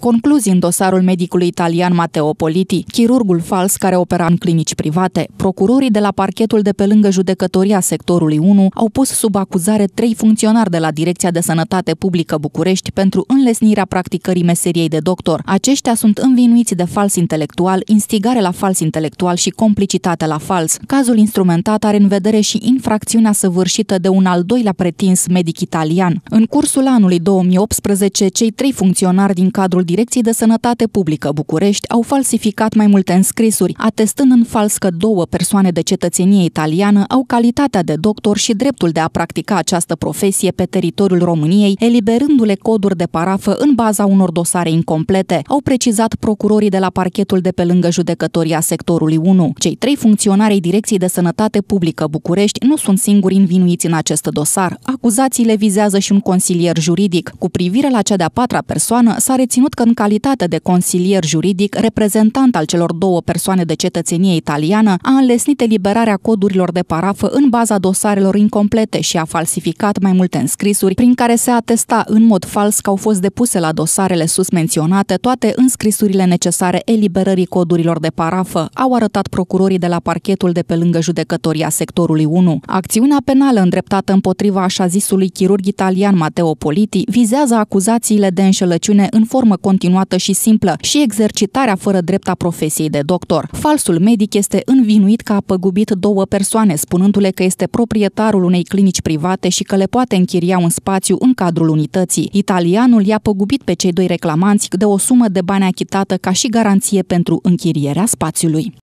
concluzii în dosarul medicului italian Matteo Politi, chirurgul fals care opera în clinici private. Procurorii de la parchetul de pe lângă judecătoria sectorului 1 au pus sub acuzare trei funcționari de la Direcția de Sănătate Publică București pentru înlesnirea practicării meseriei de doctor. Aceștia sunt învinuiți de fals intelectual, instigare la fals intelectual și complicitate la fals. Cazul instrumentat are în vedere și infracțiunea săvârșită de un al doilea pretins medic italian. În cursul anului 2018, cei trei funcționari din cadrul Direcției de Sănătate Publică București au falsificat mai multe înscrisuri, atestând în fals că două persoane de cetățenie italiană au calitatea de doctor și dreptul de a practica această profesie pe teritoriul României, eliberându-le coduri de parafă în baza unor dosare incomplete, au precizat procurorii de la parchetul de pe lângă judecătoria sectorului 1. Cei trei funcționari ai Direcției de Sănătate Publică București nu sunt singuri învinuiți în acest dosar. Acuzațiile vizează și un consilier juridic. Cu privire la cea de-a patra persoană, s-a reținut că în calitate de consilier juridic, reprezentant al celor două persoane de cetățenie italiană, a înlesnit eliberarea codurilor de parafă în baza dosarelor incomplete și a falsificat mai multe înscrisuri prin care se atesta în mod fals că au fost depuse la dosarele sus menționate toate înscrisurile necesare eliberării codurilor de parafă, au arătat procurorii de la parchetul de pe lângă judecătoria sectorului 1. Acțiunea penală îndreptată împotriva așa zisului chirurg italian Matteo Politi vizează acuzațiile de înșelăciune în formă continuată și simplă și exercitarea fără drept a profesiei de doctor. Falsul medic este învinuit că a păgubit două persoane, spunându-le că este proprietarul unei clinici private și că le poate închiria un spațiu în cadrul unității. Italianul i-a păgubit pe cei doi reclamanți de o sumă de bani achitată ca și garanție pentru închirierea spațiului.